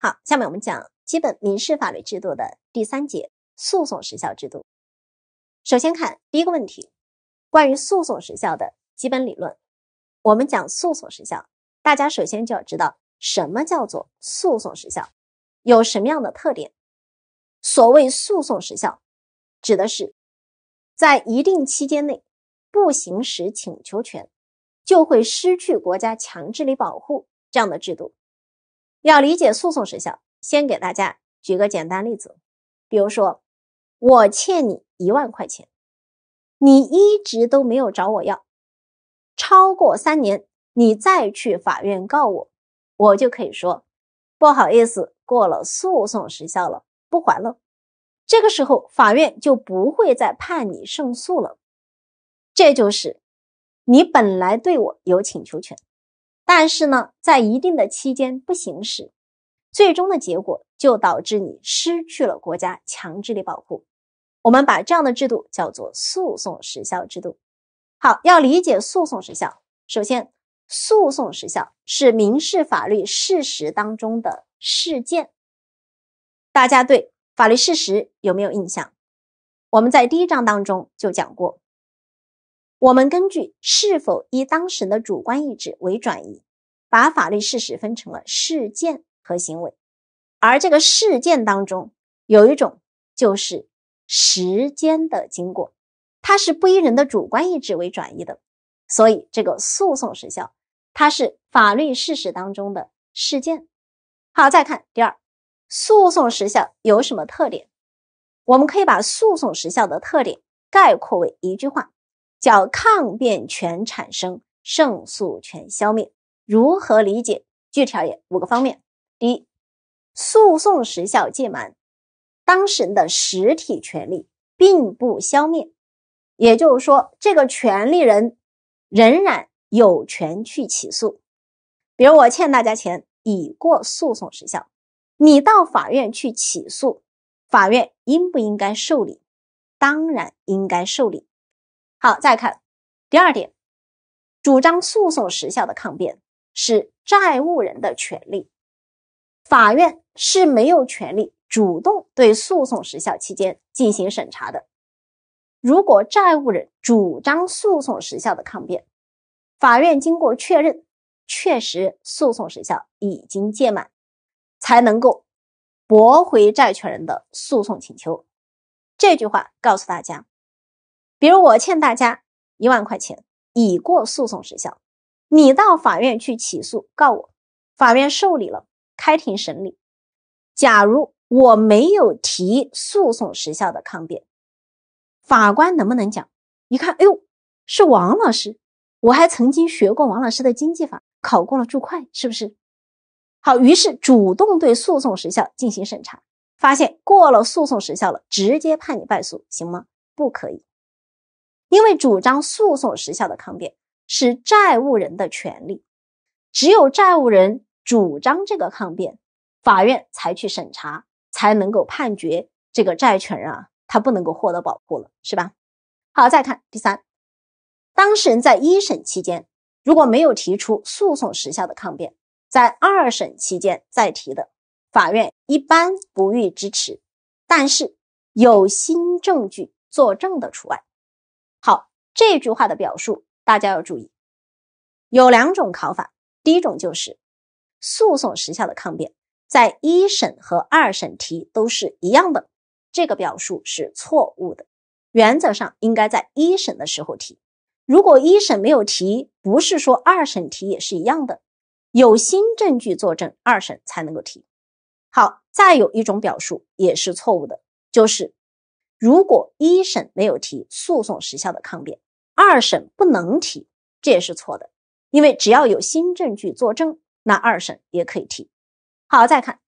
好，下面我们讲基本民事法律制度的第三节诉讼时效制度。首先看第一个问题，关于诉讼时效的基本理论。我们讲诉讼时效，大家首先就要知道什么叫做诉讼时效，有什么样的特点。所谓诉讼时效，指的是在一定期间内不行使请求权，就会失去国家强制力保护这样的制度。要理解诉讼时效，先给大家举个简单例子。比如说，我欠你一万块钱，你一直都没有找我要，超过三年，你再去法院告我，我就可以说不好意思，过了诉讼时效了，不还了。这个时候，法院就不会再判你胜诉了。这就是你本来对我有请求权。但是呢，在一定的期间不行使，最终的结果就导致你失去了国家强制力保护。我们把这样的制度叫做诉讼时效制度。好，要理解诉讼时效，首先，诉讼时效是民事法律事实当中的事件。大家对法律事实有没有印象？我们在第一章当中就讲过，我们根据是否依当事人的主观意志为转移。把法律事实分成了事件和行为，而这个事件当中有一种就是时间的经过，它是不依人的主观意志为转移的，所以这个诉讼时效它是法律事实当中的事件。好，再看第二，诉讼时效有什么特点？我们可以把诉讼时效的特点概括为一句话，叫抗辩权产生，胜诉权消灭。如何理解？具体而言，五个方面。第一，诉讼时效届满，当事人的实体权利并不消灭，也就是说，这个权利人仍然有权去起诉。比如我欠大家钱，已过诉讼时效，你到法院去起诉，法院应不应该受理？当然应该受理。好，再看第二点，主张诉讼时效的抗辩。是债务人的权利，法院是没有权利主动对诉讼时效期间进行审查的。如果债务人主张诉讼时效的抗辩，法院经过确认，确实诉讼时效已经届满，才能够驳回债权人的诉讼请求。这句话告诉大家，比如我欠大家一万块钱，已过诉讼时效。你到法院去起诉告我，法院受理了，开庭审理。假如我没有提诉讼时效的抗辩，法官能不能讲？一看，哎呦，是王老师，我还曾经学过王老师的经济法，考过了注会，是不是？好，于是主动对诉讼时效进行审查，发现过了诉讼时效了，直接判你败诉，行吗？不可以，因为主张诉讼时效的抗辩。是债务人的权利，只有债务人主张这个抗辩，法院才去审查，才能够判决这个债权人啊，他不能够获得保护了，是吧？好，再看第三，当事人在一审期间如果没有提出诉讼时效的抗辩，在二审期间再提的，法院一般不予支持，但是有新证据作证的除外。好，这句话的表述。大家要注意，有两种考法。第一种就是诉讼时效的抗辩，在一审和二审提都是一样的，这个表述是错误的。原则上应该在一审的时候提，如果一审没有提，不是说二审提也是一样的。有新证据作证，二审才能够提。好，再有一种表述也是错误的，就是如果一审没有提诉讼时效的抗辩。二审不能提，这也是错的，因为只要有新证据作证，那二审也可以提。好，再看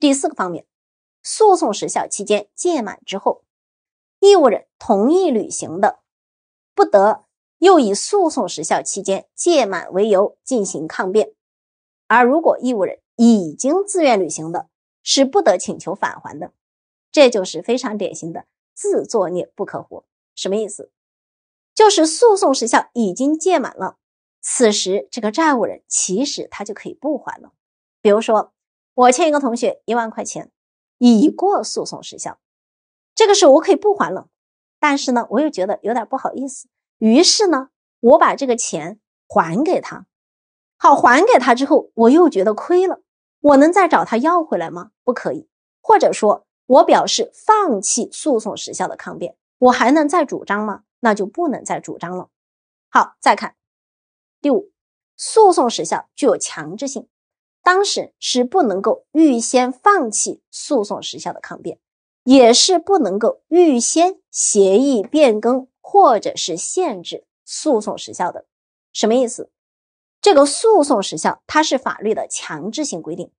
第四个方面，诉讼时效期间届满之后，义务人同意履行的，不得又以诉讼时效期间届满为由进行抗辩；而如果义务人已经自愿履行的，是不得请求返还的。这就是非常典型的自作孽不可活，什么意思？就是诉讼时效已经届满了，此时这个债务人其实他就可以不还了。比如说，我欠一个同学一万块钱，已过诉讼时效，这个时候我可以不还了。但是呢，我又觉得有点不好意思，于是呢，我把这个钱还给他。好，还给他之后，我又觉得亏了，我能再找他要回来吗？不可以。或者说，我表示放弃诉讼时效的抗辩，我还能再主张吗？那就不能再主张了。好，再看第五，诉讼时效具有强制性，当事人是不能够预先放弃诉讼时效的抗辩，也是不能够预先协议变更或者是限制诉讼时效的。什么意思？这个诉讼时效它是法律的强制性规定，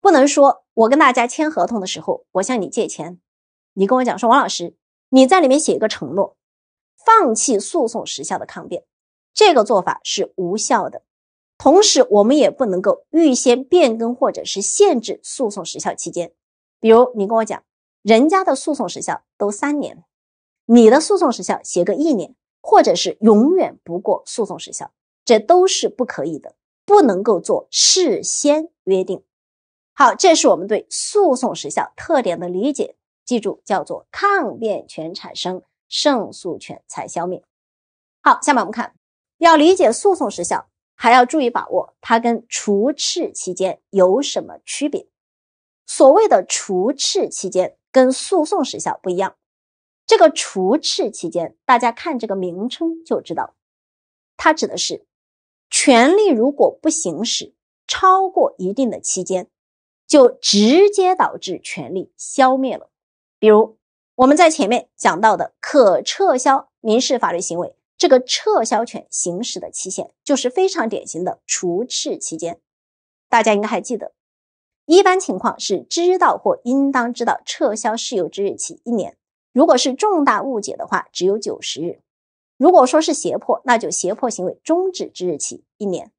不能说我跟大家签合同的时候，我向你借钱，你跟我讲说，王老师你在里面写一个承诺。放弃诉讼时效的抗辩，这个做法是无效的。同时，我们也不能够预先变更或者是限制诉讼时效期间。比如，你跟我讲，人家的诉讼时效都三年，你的诉讼时效写个一年，或者是永远不过诉讼时效，这都是不可以的，不能够做事先约定。好，这是我们对诉讼时效特点的理解。记住，叫做抗辩权产生。胜诉权才消灭。好，下面我们看，要理解诉讼时效，还要注意把握它跟除斥期间有什么区别。所谓的除斥期间跟诉讼时效不一样。这个除斥期间，大家看这个名称就知道，它指的是权利如果不行使，超过一定的期间，就直接导致权利消灭了。比如，我们在前面讲到的可撤销民事法律行为，这个撤销权行使的期限，就是非常典型的除斥期间。大家应该还记得，一般情况是知道或应当知道撤销事由之日起一年；如果是重大误解的话，只有九十日；如果说是胁迫，那就胁迫行为终止之日起一年。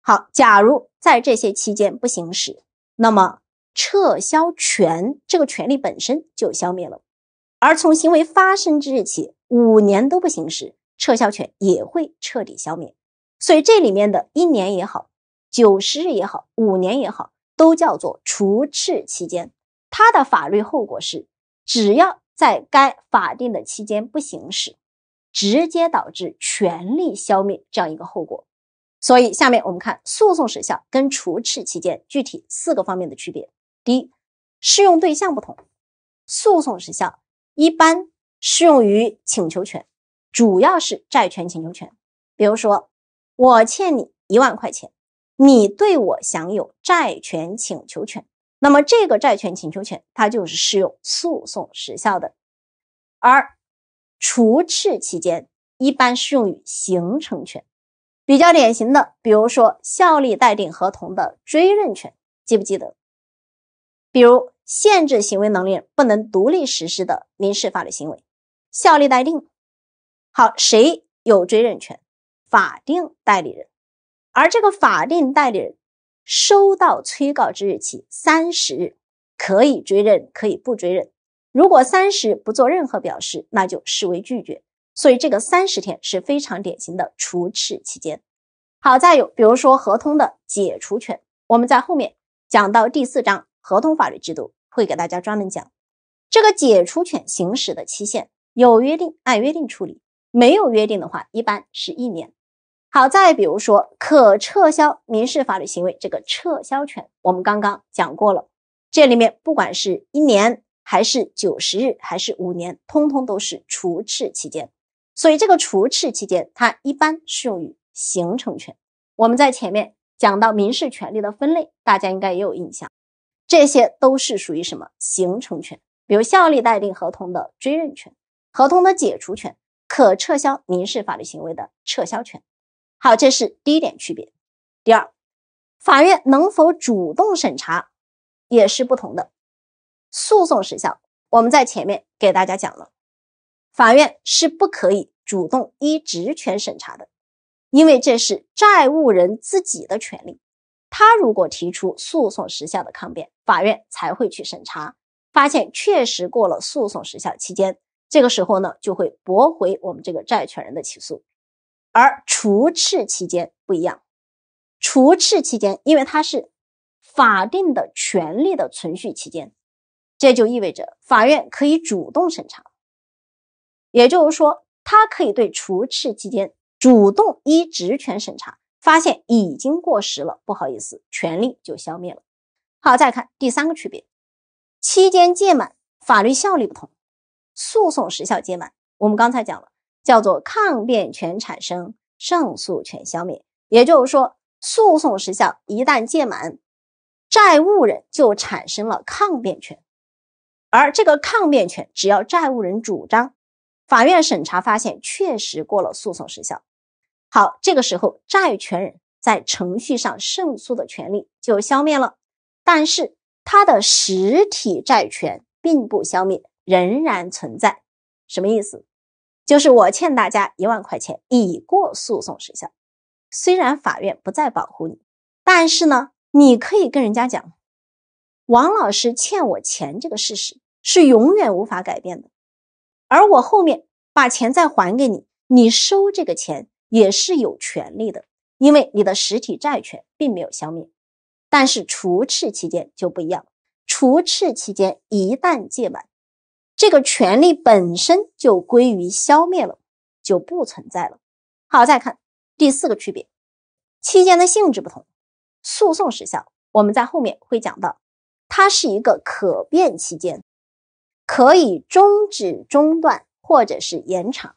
好，假如在这些期间不行使，那么撤销权这个权利本身就消灭了。而从行为发生之日起五年都不行使撤销权，也会彻底消灭。所以这里面的一年也好，九十日也好，五年也好，都叫做除斥期间。它的法律后果是，只要在该法定的期间不行使，直接导致权利消灭这样一个后果。所以下面我们看诉讼时效跟除斥期间具体四个方面的区别。第一，适用对象不同，诉讼时效。一般适用于请求权，主要是债权请求权。比如说，我欠你一万块钱，你对我享有债权请求权。那么这个债权请求权，它就是适用诉讼时效的。而除斥期间一般适用于形成权，比较典型的，比如说效力待定合同的追认权，记不记得？比如限制行为能力人不能独立实施的民事法律行为，效力待定。好，谁有追认权？法定代理人。而这个法定代理人收到催告之日起三十日可以追认，可以不追认。如果三十不做任何表示，那就视为拒绝。所以这个三十天是非常典型的除斥期间。好，再有，比如说合同的解除权，我们在后面讲到第四章。合同法律制度会给大家专门讲，这个解除权行使的期限有约定，按约定处理；没有约定的话，一般是一年。好，再比如说可撤销民事法律行为，这个撤销权我们刚刚讲过了。这里面不管是一年，还是九十日，还是五年，通通都是除斥期间。所以这个除斥期间，它一般适用于形成权。我们在前面讲到民事权利的分类，大家应该也有印象。这些都是属于什么形成权，比如效力待定合同的追认权、合同的解除权、可撤销民事法律行为的撤销权。好，这是第一点区别。第二，法院能否主动审查也是不同的。诉讼时效，我们在前面给大家讲了，法院是不可以主动依职权审查的，因为这是债务人自己的权利。他如果提出诉讼时效的抗辩，法院才会去审查，发现确实过了诉讼时效期间，这个时候呢，就会驳回我们这个债权人的起诉。而除斥期间不一样，除斥期间因为它是法定的权利的存续期间，这就意味着法院可以主动审查，也就是说，他可以对除斥期间主动依职权审查。发现已经过时了，不好意思，权利就消灭了。好，再看第三个区别，期间届满，法律效力不同。诉讼时效届满，我们刚才讲了，叫做抗辩权产生，胜诉权消灭。也就是说，诉讼时效一旦届满，债务人就产生了抗辩权，而这个抗辩权，只要债务人主张，法院审查发现确实过了诉讼时效。好，这个时候，债权人在程序上胜诉的权利就消灭了，但是他的实体债权并不消灭，仍然存在。什么意思？就是我欠大家一万块钱，已过诉讼时效。虽然法院不再保护你，但是呢，你可以跟人家讲，王老师欠我钱这个事实是永远无法改变的，而我后面把钱再还给你，你收这个钱。也是有权利的，因为你的实体债权并没有消灭。但是除斥期间就不一样，除斥期间一旦届满，这个权利本身就归于消灭了，就不存在了。好，再看第四个区别，期间的性质不同，诉讼时效我们在后面会讲到，它是一个可变期间，可以终止、中断或者是延长。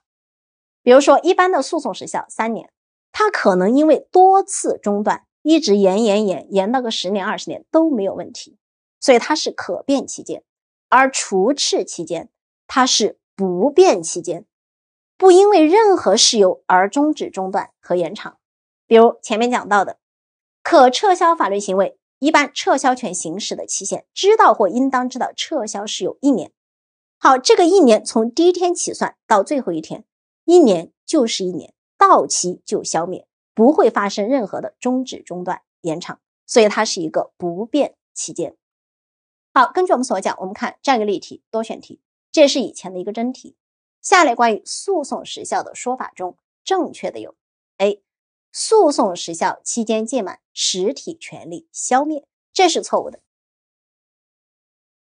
比如说，一般的诉讼时效三年，它可能因为多次中断，一直延延延延到个十年、二十年都没有问题，所以它是可变期间。而除斥期间，它是不变期间，不因为任何事由而终止、中断和延长。比如前面讲到的，可撤销法律行为一般撤销权行使的期限，知道或应当知道撤销事由一年。好，这个一年从第一天起算到最后一天。一年就是一年，到期就消灭，不会发生任何的终止、中断、延长，所以它是一个不变期间。好，根据我们所讲，我们看这样一个例题，多选题，这是以前的一个真题。下列关于诉讼时效的说法中，正确的有：A. 诉讼时效期间届满，实体权利消灭，这是错误的，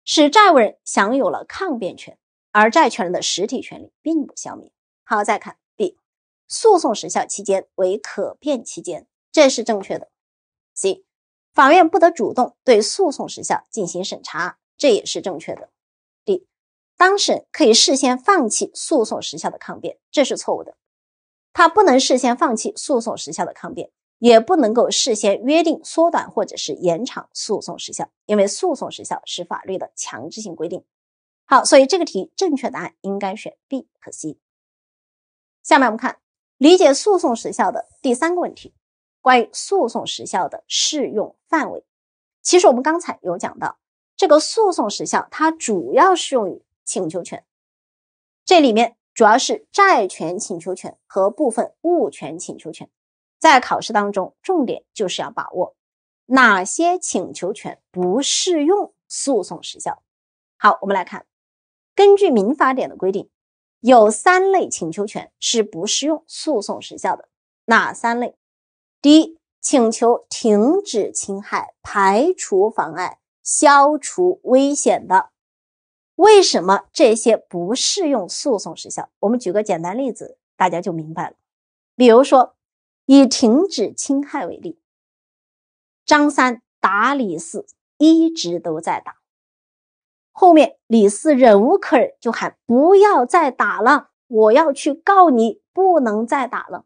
使债务人享有了抗辩权，而债权人的实体权利并不消灭。好，再看 B，诉讼时效期间为可变期间，这是正确的。C，法院不得主动对诉讼时效进行审查，这也是正确的。D，当事人可以事先放弃诉讼时效的抗辩，这是错误的。他不能事先放弃诉讼时效的抗辩，也不能够事先约定缩短或者是延长诉讼时效，因为诉讼时效是法律的强制性规定。好，所以这个题正确答案应该选 B 和 C。下面我们看理解诉讼时效的第三个问题，关于诉讼时效的适用范围。其实我们刚才有讲到，这个诉讼时效它主要适用于请求权，这里面主要是债权请求权和部分物权请求权。在考试当中，重点就是要把握哪些请求权不适用诉讼时效。好，我们来看，根据民法典的规定。有三类请求权是不适用诉讼时效的，哪三类？第一，请求停止侵害、排除妨碍、消除危险的。为什么这些不适用诉讼时效？我们举个简单例子，大家就明白了。比如说，以停止侵害为例，张三打李四，一直都在打。后面李四忍无可忍，就喊不要再打了，我要去告你，不能再打了。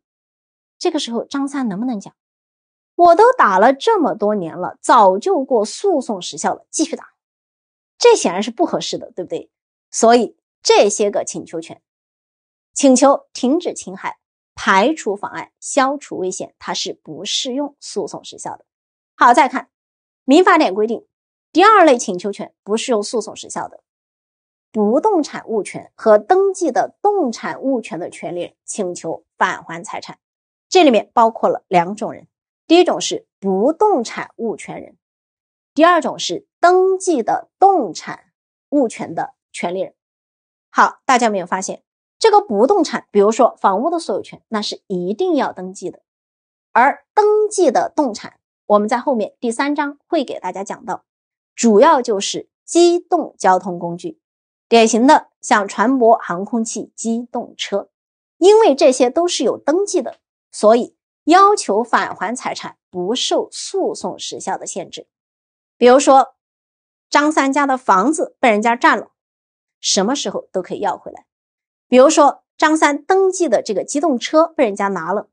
这个时候张三能不能讲？我都打了这么多年了，早就过诉讼时效了，继续打，这显然是不合适的，对不对？所以这些个请求权，请求停止侵害、排除妨碍、消除危险，它是不适用诉讼时效的。好，再看《民法典》规定。第二类请求权不适用诉讼时效的，不动产物权和登记的动产物权的权利人请求返还财产，这里面包括了两种人，第一种是不动产物权人，第二种是登记的动产物权的权利人。好，大家有没有发现，这个不动产，比如说房屋的所有权，那是一定要登记的，而登记的动产，我们在后面第三章会给大家讲到。主要就是机动交通工具，典型的像船舶、航空器、机动车，因为这些都是有登记的，所以要求返还财产不受诉讼时效的限制。比如说，张三家的房子被人家占了，什么时候都可以要回来；比如说，张三登记的这个机动车被人家拿了，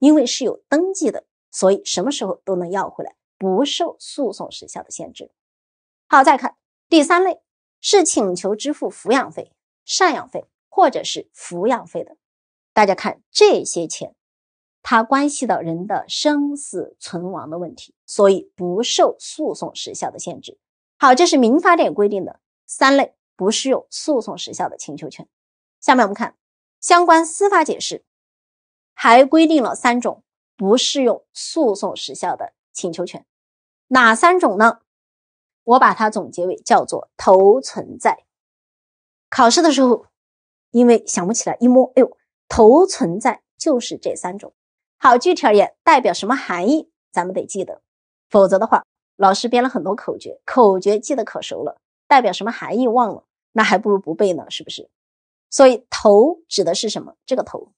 因为是有登记的，所以什么时候都能要回来，不受诉讼时效的限制。好，再看第三类是请求支付抚养费、赡养费或者是抚养费的。大家看这些钱，它关系到人的生死存亡的问题，所以不受诉讼时效的限制。好，这是民法典规定的三类不适用诉讼时效的请求权。下面我们看相关司法解释，还规定了三种不适用诉讼时效的请求权，哪三种呢？我把它总结为叫做“投存在”。考试的时候，因为想不起来，一摸，哎呦，投存在就是这三种。好，具体而言代表什么含义，咱们得记得，否则的话，老师编了很多口诀，口诀记得可熟了，代表什么含义忘了，那还不如不背呢，是不是？所以，投指的是什么？这个投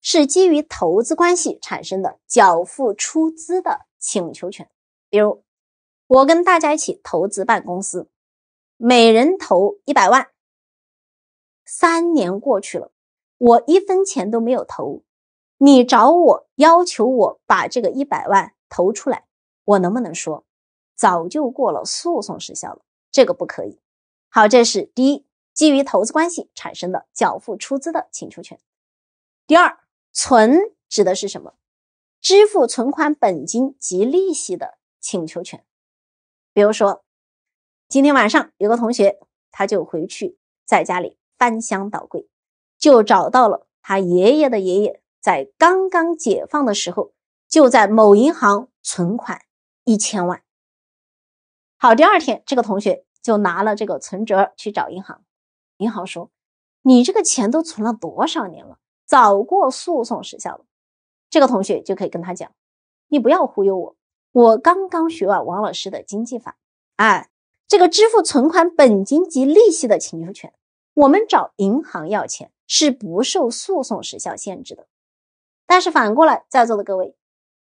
是基于投资关系产生的缴付出资的请求权，比如。我跟大家一起投资办公司，每人投一百万。三年过去了，我一分钱都没有投。你找我要求我把这个一百万投出来，我能不能说？早就过了诉讼时效了，这个不可以。好，这是第一，基于投资关系产生的缴付出资的请求权。第二，存指的是什么？支付存款本金及利息的请求权。比如说，今天晚上有个同学，他就回去在家里翻箱倒柜，就找到了他爷爷的爷爷在刚刚解放的时候就在某银行存款一千万。好，第二天这个同学就拿了这个存折去找银行，银行说：“你这个钱都存了多少年了？早过诉讼时效了。”这个同学就可以跟他讲：“你不要忽悠我。”我刚刚学完王老师的经济法，哎，这个支付存款本金及利息的请求权，我们找银行要钱是不受诉讼时效限制的。但是反过来，在座的各位，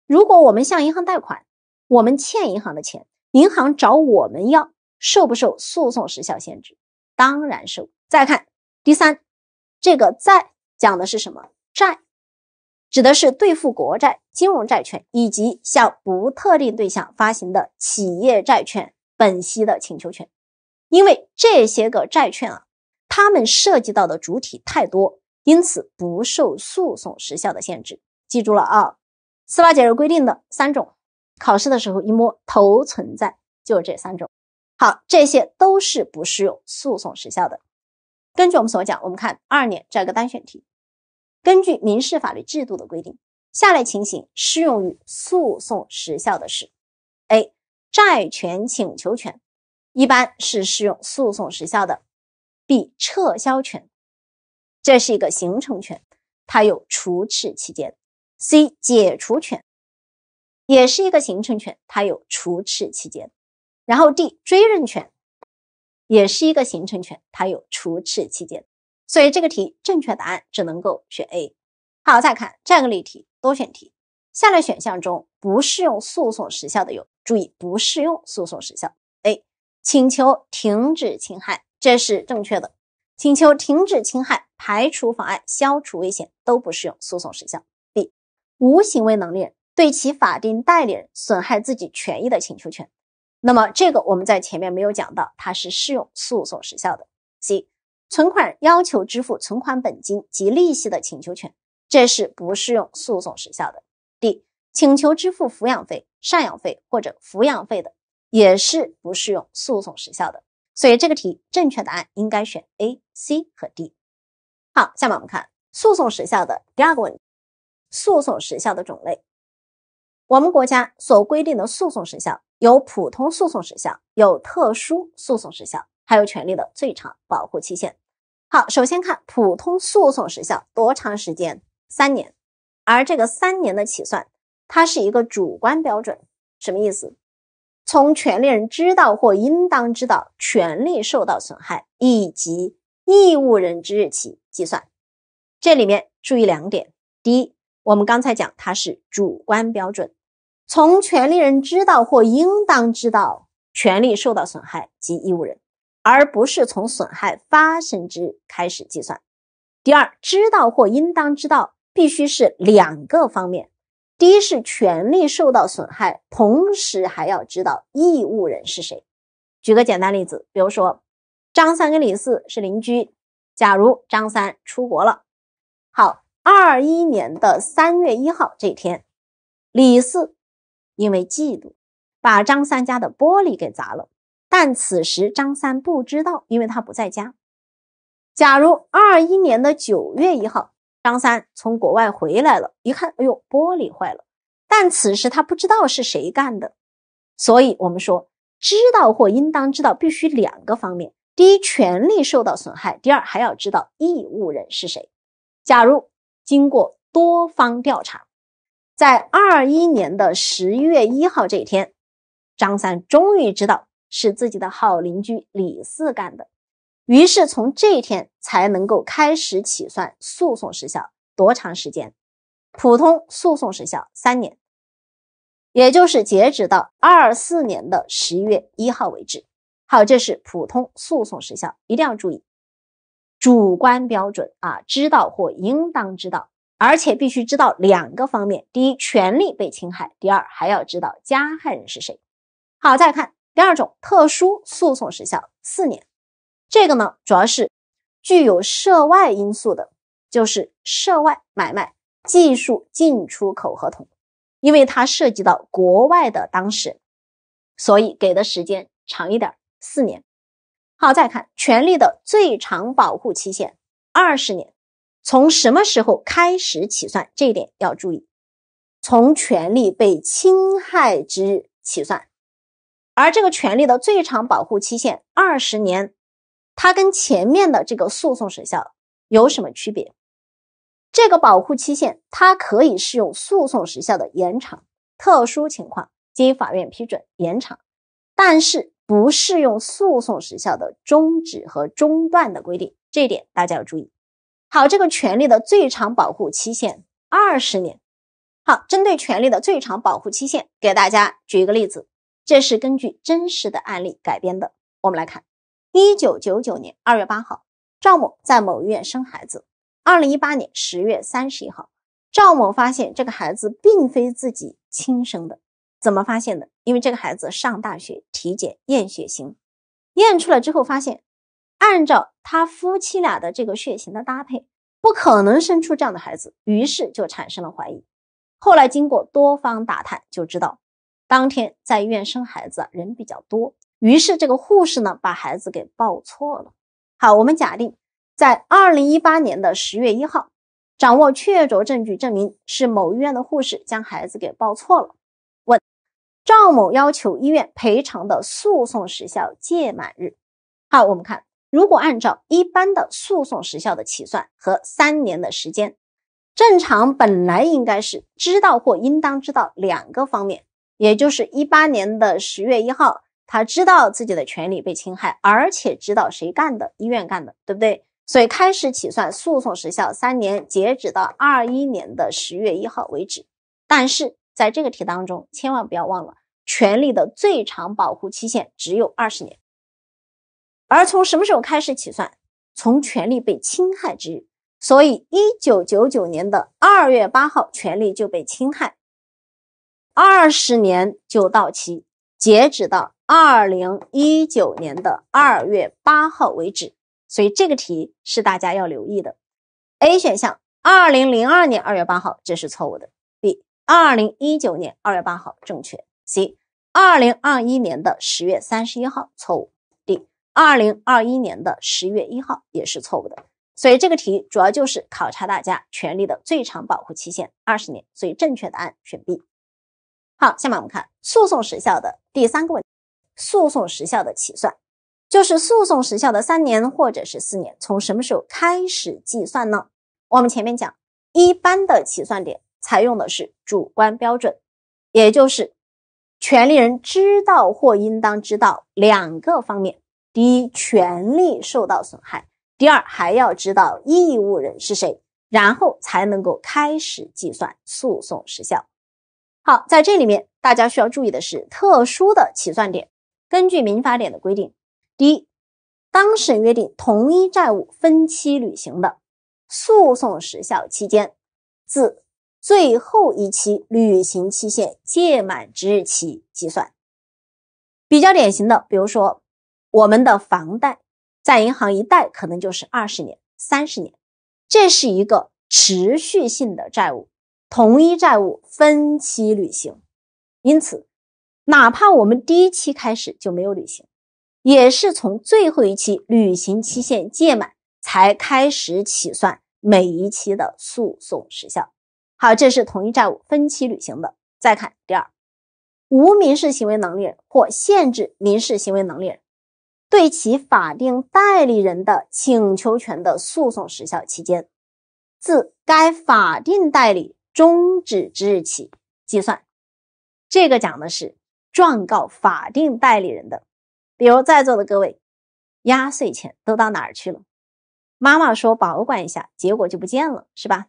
如果我们向银行贷款，我们欠银行的钱，银行找我们要，受不受诉讼时效限制？当然受。再看第三，这个债讲的是什么债？指的是兑付国债、金融债券以及向不特定对象发行的企业债券本息的请求权，因为这些个债券啊，它们涉及到的主体太多，因此不受诉讼时效的限制。记住了啊，司法解释规定的三种，考试的时候一摸头存在就这三种。好，这些都是不适用诉讼时效的。根据我们所讲，我们看二年这个单选题。根据民事法律制度的规定，下列情形适用于诉讼时效的是：A. 债权请求权一般是适用诉讼时效的；B. 撤销权这是一个形成权，它有除斥期间；C. 解除权也是一个形成权，它有除斥期间；然后 D. 追认权也是一个形成权，它有除斥期间。所以这个题正确答案只能够选 A。好，再看这个例题，多选题。下列选项中不适用诉讼时效的有，注意不适用诉讼时效。A，请求停止侵害，这是正确的。请求停止侵害、排除妨碍、消除危险都不适用诉讼时效。B，无行为能力人对其法定代理人损害自己权益的请求权，那么这个我们在前面没有讲到，它是适用诉讼时效的。C。存款要求支付存款本金及利息的请求权，这是不适用诉讼时效的。D 请求支付抚养费、赡养费或者抚养费的，也是不适用诉讼时效的。所以这个题正确答案应该选 A、C 和 D。好，下面我们看诉讼时效的第二个问题：诉讼时效的种类。我们国家所规定的诉讼时效有普通诉讼时效，有特殊诉讼时效。还有权利的最长保护期限。好，首先看普通诉讼时效多长时间？三年。而这个三年的起算，它是一个主观标准。什么意思？从权利人知道或应当知道权利受到损害以及义务人之日起计算。这里面注意两点：第一，我们刚才讲它是主观标准，从权利人知道或应当知道权利受到损害及义务人。而不是从损害发生之日开始计算。第二，知道或应当知道必须是两个方面，第一是权利受到损害，同时还要知道义务人是谁。举个简单例子，比如说张三跟李四是邻居，假如张三出国了，好，二一年的三月一号这天，李四因为嫉妒，把张三家的玻璃给砸了。但此时张三不知道，因为他不在家。假如二一年的九月一号，张三从国外回来了，一看，哎呦，玻璃坏了。但此时他不知道是谁干的。所以，我们说，知道或应当知道，必须两个方面：第一，权利受到损害；第二，还要知道义务人是谁。假如经过多方调查，在二一年的十一月一号这一天，张三终于知道。是自己的好邻居李四干的，于是从这天才能够开始起算诉讼时效。多长时间？普通诉讼时效三年，也就是截止到二四年的十一月一号为止。好，这是普通诉讼时效，一定要注意主观标准啊，知道或应当知道，而且必须知道两个方面：第一，权利被侵害；第二，还要知道加害人是谁。好，再看。第二种特殊诉讼时效四年，这个呢主要是具有涉外因素的，就是涉外买卖、技术进出口合同，因为它涉及到国外的当事人，所以给的时间长一点，四年。好，再看权利的最长保护期限二十年，从什么时候开始起算？这一点要注意，从权利被侵害之日起算。而这个权利的最长保护期限二十年，它跟前面的这个诉讼时效有什么区别？这个保护期限它可以适用诉讼时效的延长，特殊情况经法院批准延长，但是不适用诉讼时效的终止和中断的规定，这一点大家要注意。好，这个权利的最长保护期限二十年。好，针对权利的最长保护期限，给大家举一个例子。这是根据真实的案例改编的。我们来看，一九九九年二月八号，赵某在某医院生孩子。二零一八年十月三十一号，赵某发现这个孩子并非自己亲生的。怎么发现的？因为这个孩子上大学体检验血型，验出来之后发现，按照他夫妻俩的这个血型的搭配，不可能生出这样的孩子，于是就产生了怀疑。后来经过多方打探，就知道。当天在医院生孩子人比较多，于是这个护士呢把孩子给抱错了。好，我们假定在二零一八年的十月一号，掌握确凿证据证明是某医院的护士将孩子给抱错了。问赵某要求医院赔偿的诉讼时效届满日。好，我们看如果按照一般的诉讼时效的起算和三年的时间，正常本来应该是知道或应当知道两个方面。也就是一八年的十月一号，他知道自己的权利被侵害，而且知道谁干的，医院干的，对不对？所以开始起算诉讼时效三年，截止到二一年的十月一号为止。但是在这个题当中，千万不要忘了，权利的最长保护期限只有二十年，而从什么时候开始起算？从权利被侵害之日。所以一九九九年的二月八号，权利就被侵害。二十年就到期，截止到二零一九年的二月八号为止，所以这个题是大家要留意的。A 选项二零零二年二月八号这是错误的。B 二零一九年二月八号正确。C 二零二一年的十月三十一号错误。D 二零二一年的十月一号也是错误的。所以这个题主要就是考察大家权利的最长保护期限二十年，所以正确答案选 B。好，下面我们看诉讼时效的第三个问题：诉讼时效的起算，就是诉讼时效的三年或者是四年，从什么时候开始计算呢？我们前面讲，一般的起算点采用的是主观标准，也就是权利人知道或应当知道两个方面：第一，权利受到损害；第二，还要知道义务人是谁，然后才能够开始计算诉讼时效。好，在这里面大家需要注意的是特殊的起算点。根据民法典的规定，第一，当事人约定同一债务分期履行的，诉讼时效期间自最后一期履行期限届满之日起计算。比较典型的，比如说我们的房贷，在银行一贷可能就是二十年、三十年，这是一个持续性的债务。同一债务分期履行，因此，哪怕我们第一期开始就没有履行，也是从最后一期履行期限届满才开始起算每一期的诉讼时效。好，这是同一债务分期履行的。再看第二，无民事行为能力人或限制民事行为能力人，对其法定代理人的请求权的诉讼时效期间，自该法定代理。终止之日起计算，这个讲的是状告法定代理人的。比如在座的各位，压岁钱都到哪儿去了？妈妈说保管一下，结果就不见了，是吧？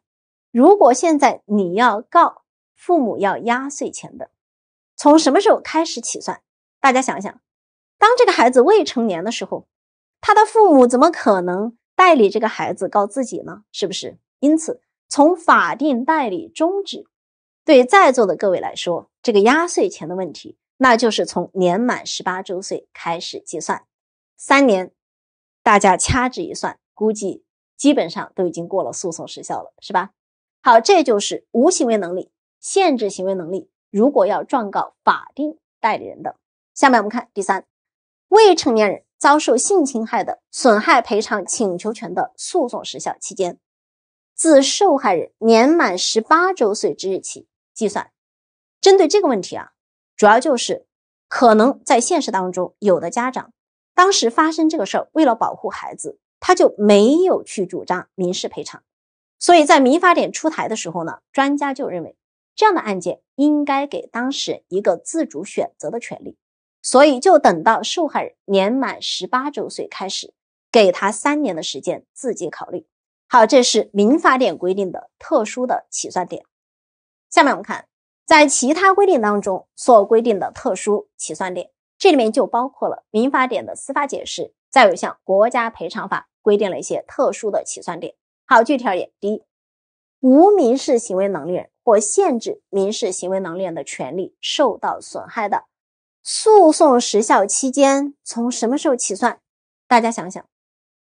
如果现在你要告父母要压岁钱的，从什么时候开始起算？大家想想，当这个孩子未成年的时候，他的父母怎么可能代理这个孩子告自己呢？是不是？因此。从法定代理终止，对在座的各位来说，这个压岁钱的问题，那就是从年满十八周岁开始计算，三年，大家掐指一算，估计基本上都已经过了诉讼时效了，是吧？好，这就是无行为能力、限制行为能力，如果要状告法定代理人的，下面我们看第三，未成年人遭受性侵害的损害赔偿请求权的诉讼时效期间。自受害人年满十八周岁之日起计算。针对这个问题啊，主要就是可能在现实当中，有的家长当时发生这个事儿，为了保护孩子，他就没有去主张民事赔偿。所以在民法典出台的时候呢，专家就认为这样的案件应该给当事人一个自主选择的权利。所以就等到受害人年满十八周岁开始，给他三年的时间自己考虑。好，这是民法典规定的特殊的起算点。下面我们看在其他规定当中所规定的特殊起算点，这里面就包括了民法典的司法解释，再有像国家赔偿法规定了一些特殊的起算点。好，具体而言，第一，无民事行为能力人或限制民事行为能力人的权利受到损害的，诉讼时效期间从什么时候起算？大家想想。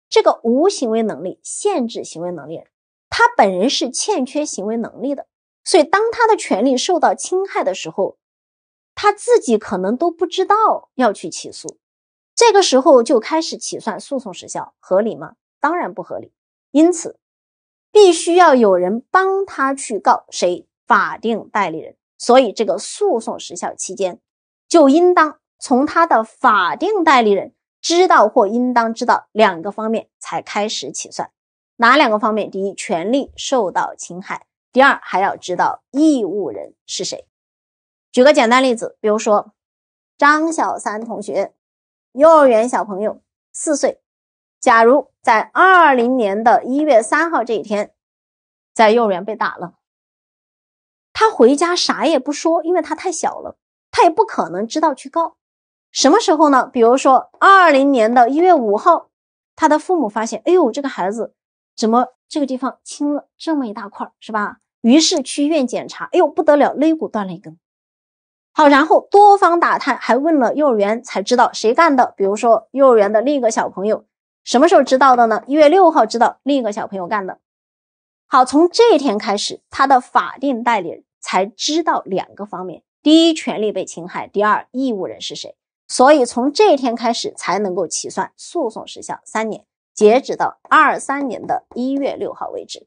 这个无行为能力、限制行为能力，人，他本人是欠缺行为能力的，所以当他的权利受到侵害的时候，他自己可能都不知道要去起诉，这个时候就开始起算诉讼时效，合理吗？当然不合理，因此必须要有人帮他去告谁？法定代理人，所以这个诉讼时效期间就应当从他的法定代理人。知道或应当知道两个方面才开始起算，哪两个方面？第一，权利受到侵害；第二，还要知道义务人是谁。举个简单例子，比如说张小三同学，幼儿园小朋友，四岁。假如在二零年的一月三号这一天，在幼儿园被打了，他回家啥也不说，因为他太小了，他也不可能知道去告。什么时候呢？比如说二零年的一月五号，他的父母发现，哎呦，这个孩子怎么这个地方青了这么一大块，是吧？于是去医院检查，哎呦，不得了，肋骨断了一根。好，然后多方打探，还问了幼儿园，才知道谁干的。比如说幼儿园的另一个小朋友，什么时候知道的呢？一月六号知道另一个小朋友干的。好，从这天开始，他的法定代理人才知道两个方面：第一，权利被侵害；第二，义务人是谁。所以从这一天开始才能够起算诉讼时效三年，截止到二三年的一月六号为止。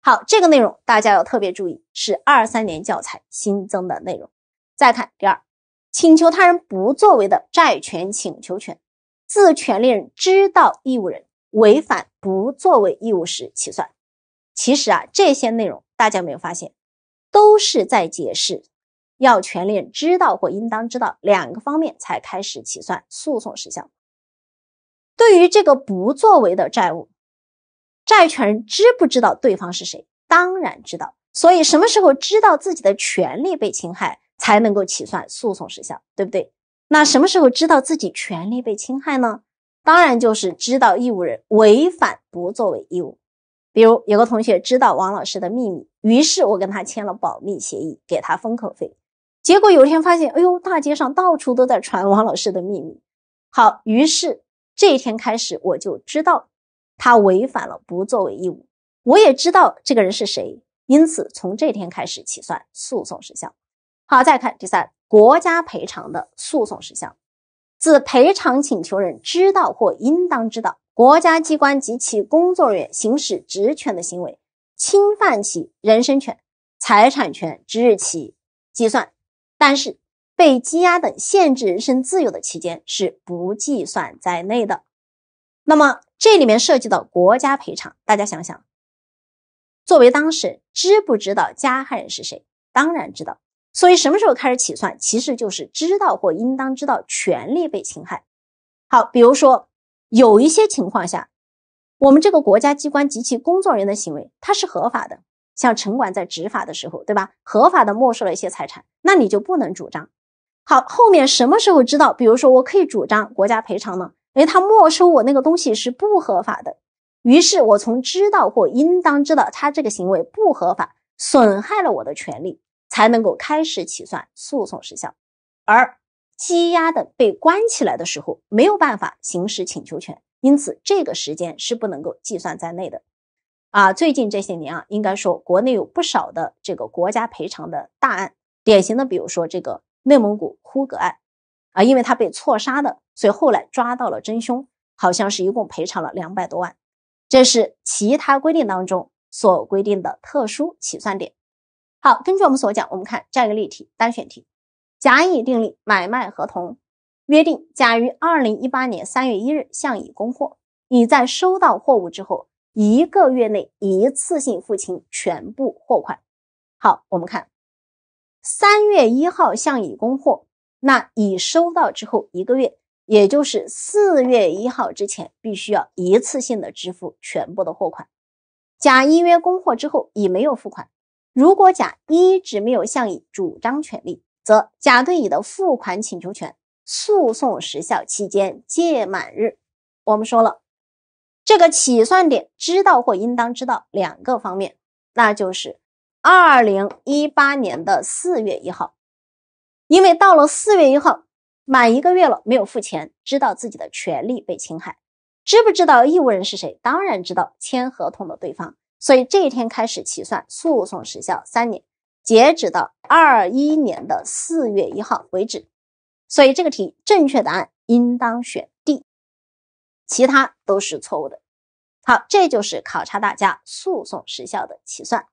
好，这个内容大家要特别注意，是二三年教材新增的内容。再看第二，请求他人不作为的债权请求权，自权利人知道义务人违反不作为义务时起算。其实啊，这些内容大家没有发现，都是在解释。要权利人知道或应当知道两个方面才开始起算诉讼时效。对于这个不作为的债务，债权人知不知道对方是谁？当然知道。所以什么时候知道自己的权利被侵害，才能够起算诉讼时效，对不对？那什么时候知道自己权利被侵害呢？当然就是知道义务人违反不作为义务。比如有个同学知道王老师的秘密，于是我跟他签了保密协议，给他封口费。结果有一天发现，哎呦，大街上到处都在传王老师的秘密。好，于是这一天开始，我就知道他违反了不作为义务。我也知道这个人是谁，因此从这天开始起算诉讼时效。好，再看第三，国家赔偿的诉讼时效，自赔偿请求人知道或应当知道国家机关及其工作人员行使职权的行为侵犯其人身权、财产权之日起计算。但是，被羁押等限制人身自由的期间是不计算在内的。那么，这里面涉及到国家赔偿，大家想想，作为当事人，知不知道加害人是谁？当然知道。所以，什么时候开始起算？其实就是知道或应当知道权利被侵害。好，比如说有一些情况下，我们这个国家机关及其工作人员的行为，它是合法的。像城管在执法的时候，对吧？合法的没收了一些财产，那你就不能主张。好，后面什么时候知道？比如说，我可以主张国家赔偿呢？哎，他没收我那个东西是不合法的。于是，我从知道或应当知道他这个行为不合法，损害了我的权利，才能够开始起算诉讼时效。而羁押的被关起来的时候，没有办法行使请求权，因此这个时间是不能够计算在内的。啊，最近这些年啊，应该说国内有不少的这个国家赔偿的大案，典型的比如说这个内蒙古呼格案，啊，因为他被错杀的，所以后来抓到了真凶，好像是一共赔偿了两百多万。这是其他规定当中所规定的特殊起算点。好，根据我们所讲，我们看这样一个例题，单选题：甲乙订立买卖合同，约定甲于二零一八年三月一日向乙供货，乙在收到货物之后。一个月内一次性付清全部货款。好，我们看三月一号向乙供货，那乙收到之后一个月，也就是四月一号之前，必须要一次性的支付全部的货款。甲依约供货之后，乙没有付款。如果甲一直没有向乙主张权利，则甲对乙的付款请求权诉讼时效期间届满日，我们说了。这个起算点知道或应当知道两个方面，那就是二零一八年的四月一号，因为到了四月一号满一个月了，没有付钱，知道自己的权利被侵害，知不知道义务人是谁？当然知道，签合同的对方。所以这一天开始起算诉讼时效三年，截止到二一年的四月一号为止。所以这个题正确答案应当选。其他都是错误的。好，这就是考察大家诉讼时效的起算。